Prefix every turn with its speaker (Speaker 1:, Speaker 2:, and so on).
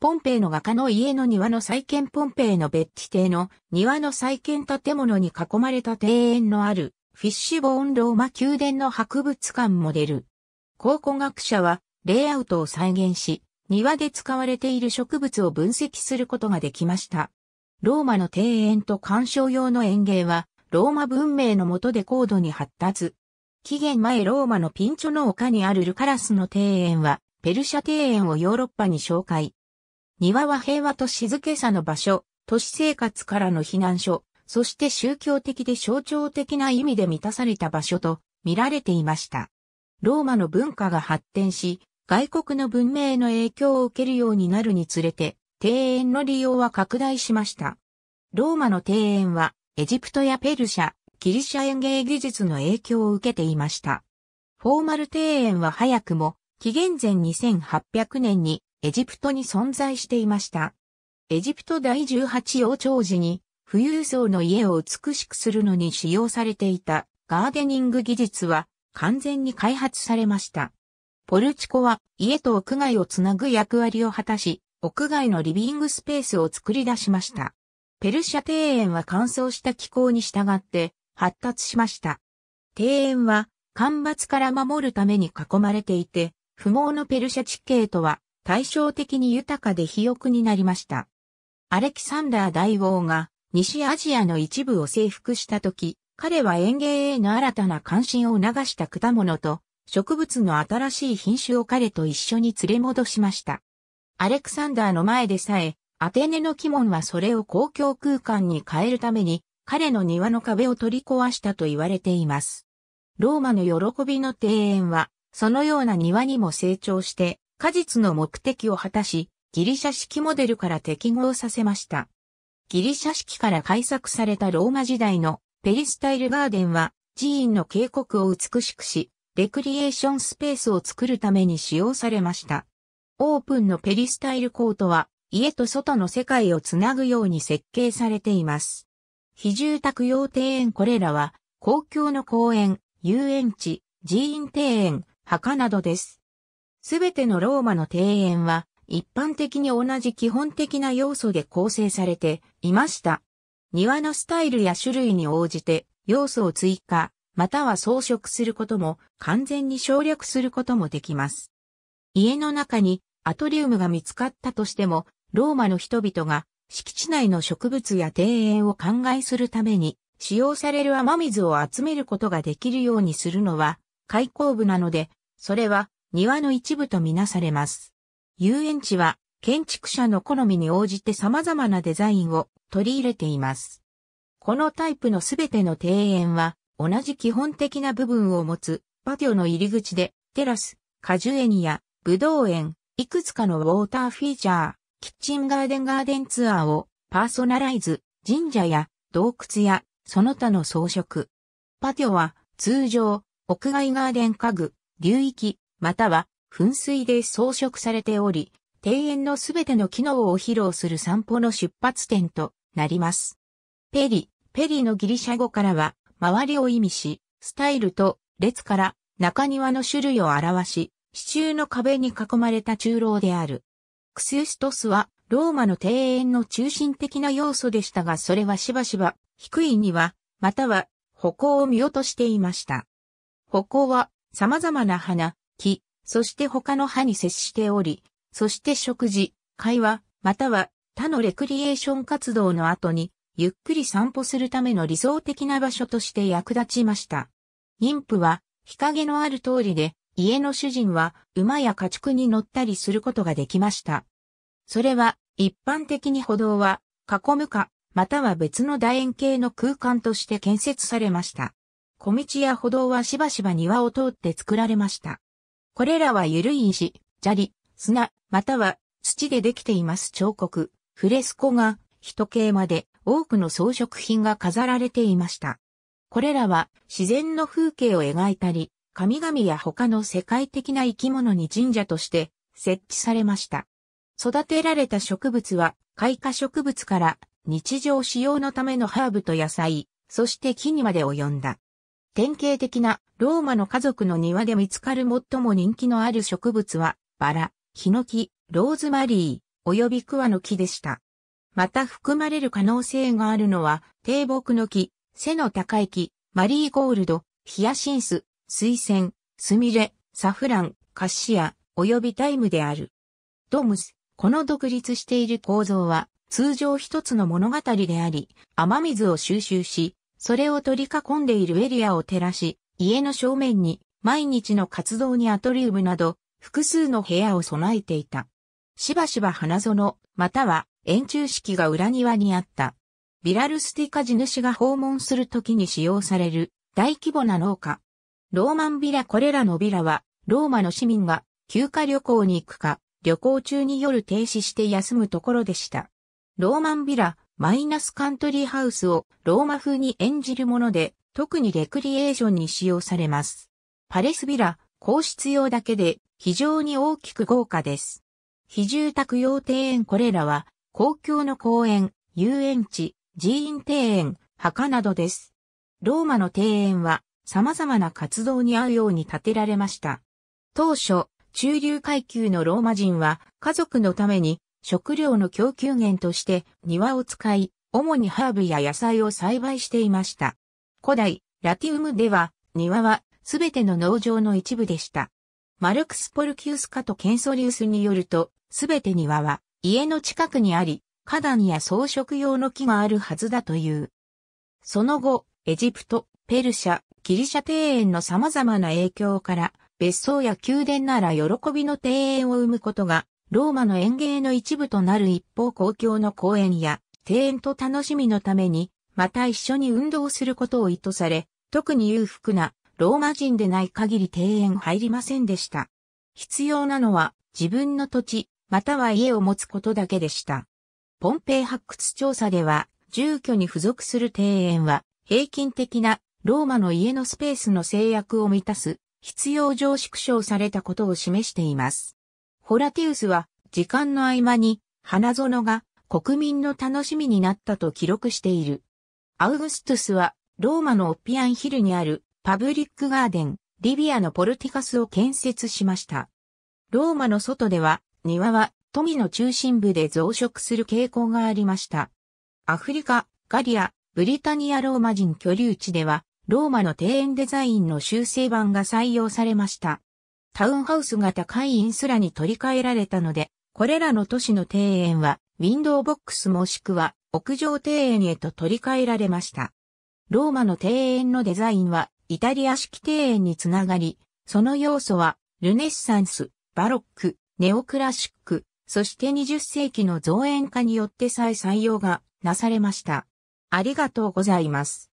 Speaker 1: ポンペイの画家の家の庭の再建ポンペイの別地邸の庭の再建建物に囲まれた庭園のあるフィッシュボーンローマ宮殿の博物館モデル。考古学者はレイアウトを再現し、庭で使われている植物を分析することができました。ローマの庭園と観賞用の園芸は、ローマ文明の下で高度に発達。紀元前ローマのピンチョの丘にあるルカラスの庭園は、ペルシャ庭園をヨーロッパに紹介。庭は平和と静けさの場所、都市生活からの避難所、そして宗教的で象徴的な意味で満たされた場所と見られていました。ローマの文化が発展し、外国の文明の影響を受けるようになるにつれて、庭園の利用は拡大しました。ローマの庭園は、エジプトやペルシャ、ギリシャ園芸技術の影響を受けていました。フォーマル庭園は早くも、紀元前2800年にエジプトに存在していました。エジプト第18王朝時に、富裕層の家を美しくするのに使用されていたガーデニング技術は完全に開発されました。ポルチコは家と屋外をつなぐ役割を果たし、屋外のリビングスペースを作り出しました。ペルシャ庭園は乾燥した気候に従って発達しました。庭園は干ばつから守るために囲まれていて、不毛のペルシャ地形とは対照的に豊かで肥沃になりました。アレキサンダー大王が西アジアの一部を征服した時、彼は園芸への新たな関心を促した果物と植物の新しい品種を彼と一緒に連れ戻しました。アレクサンダーの前でさえ、アテネの鬼門はそれを公共空間に変えるために、彼の庭の壁を取り壊したと言われています。ローマの喜びの庭園は、そのような庭にも成長して、果実の目的を果たし、ギリシャ式モデルから適合させました。ギリシャ式から改作されたローマ時代のペリスタイルガーデンは寺院の渓谷を美しくし、レクリエーションスペースを作るために使用されました。オープンのペリスタイルコートは家と外の世界をつなぐように設計されています。非住宅用庭園これらは公共の公園、遊園地、寺院庭園、墓などです。すべてのローマの庭園は一般的に同じ基本的な要素で構成されていました。庭のスタイルや種類に応じて要素を追加、または装飾することも完全に省略することもできます。家の中にアトリウムが見つかったとしても、ローマの人々が敷地内の植物や庭園を灌漑するために使用される雨水を集めることができるようにするのは開口部なので、それは庭の一部とみなされます。遊園地は建築者の好みに応じて様々なデザインを取り入れています。このタイプのすべての庭園は同じ基本的な部分を持つパティオの入り口でテラス、果樹園や武道園、いくつかのウォーターフィーチャー、キッチンガーデンガーデンツアーをパーソナライズ、神社や洞窟やその他の装飾。パティオは通常屋外ガーデン家具、流域、または噴水で装飾されており、庭園のすべての機能を披露する散歩の出発点となります。ペリ、ペリのギリシャ語からは、周りを意味し、スタイルと列から中庭の種類を表し、支柱の壁に囲まれた中楼である。クスストスはローマの庭園の中心的な要素でしたがそれはしばしば低い庭、または歩行を見落としていました。歩行は様々な花、木、そして他の歯に接しており、そして食事、会話、または他のレクリエーション活動の後に、ゆっくり散歩するための理想的な場所として役立ちました。妊婦は日陰のある通りで、家の主人は馬や家畜に乗ったりすることができました。それは一般的に歩道は囲むか、または別の楕円形の空間として建設されました。小道や歩道はしばしば庭を通って作られました。これらは緩い石、砂利、砂、または土でできています彫刻、フレスコが人形まで多くの装飾品が飾られていました。これらは自然の風景を描いたり、神々や他の世界的な生き物に神社として設置されました。育てられた植物は開花植物から日常使用のためのハーブと野菜、そして木にまで及んだ。典型的なローマの家族の庭で見つかる最も人気のある植物は、バラ、ヒノキ、ローズマリー、及び桑の木でした。また含まれる可能性があるのは、低木の木、背の高い木、マリーゴールド、ヒヤシンス、水仙、スミレ、サフラン、カシア、及びタイムである。ドムス、この独立している構造は、通常一つの物語であり、雨水を収集し、それを取り囲んでいるエリアを照らし、家の正面に毎日の活動にアトリウムなど複数の部屋を備えていた。しばしば花園、または円柱式が裏庭にあった。ビラルスティカ地主が訪問するときに使用される大規模な農家。ローマンビラこれらのビラは、ローマの市民が休暇旅行に行くか、旅行中に夜停止して休むところでした。ローマンビラマイナスカントリーハウスをローマ風に演じるもので、特にレクリエーションに使用されます。パレスビラ、皇室用だけで非常に大きく豪華です。非住宅用庭園これらは公共の公園、遊園地、寺院庭園、墓などです。ローマの庭園は様々な活動に合うように建てられました。当初、中流階級のローマ人は家族のために食料の供給源として庭を使い、主にハーブや野菜を栽培していました。古代、ラティウムでは、庭はすべての農場の一部でした。マルクス・ポルキウスカとケンソリウスによると、すべて庭は家の近くにあり、花壇や装飾用の木があるはずだという。その後、エジプト、ペルシャ、ギリシャ庭園の様々な影響から、別荘や宮殿なら喜びの庭園を生むことがローマの園芸の一部となる一方公共の公園や庭園と楽しみのために、また一緒に運動することを意図され、特に裕福なローマ人でない限り庭園入りませんでした。必要なのは自分の土地、または家を持つことだけでした。ポンペイ発掘調査では、住居に付属する庭園は、平均的なローマの家のスペースの制約を満たす、必要上縮小されたことを示しています。ホラティウスは、時間の合間に、花園が国民の楽しみになったと記録している。アウグストゥスは、ローマのオッピアンヒルにあるパブリックガーデン、リビアのポルティカスを建設しました。ローマの外では、庭は富の中心部で増殖する傾向がありました。アフリカ、ガリア、ブリタニアローマ人居留地では、ローマの庭園デザインの修正版が採用されました。タウンハウスが高いインスラに取り替えられたので、これらの都市の庭園は、ウィンドウボックスもしくは、屋上庭園へと取り替えられました。ローマの庭園のデザインは、イタリア式庭園につながり、その要素は、ルネッサンス、バロック、ネオクラシック、そして20世紀の造園化によってさえ採用がなされました。ありがとうございます。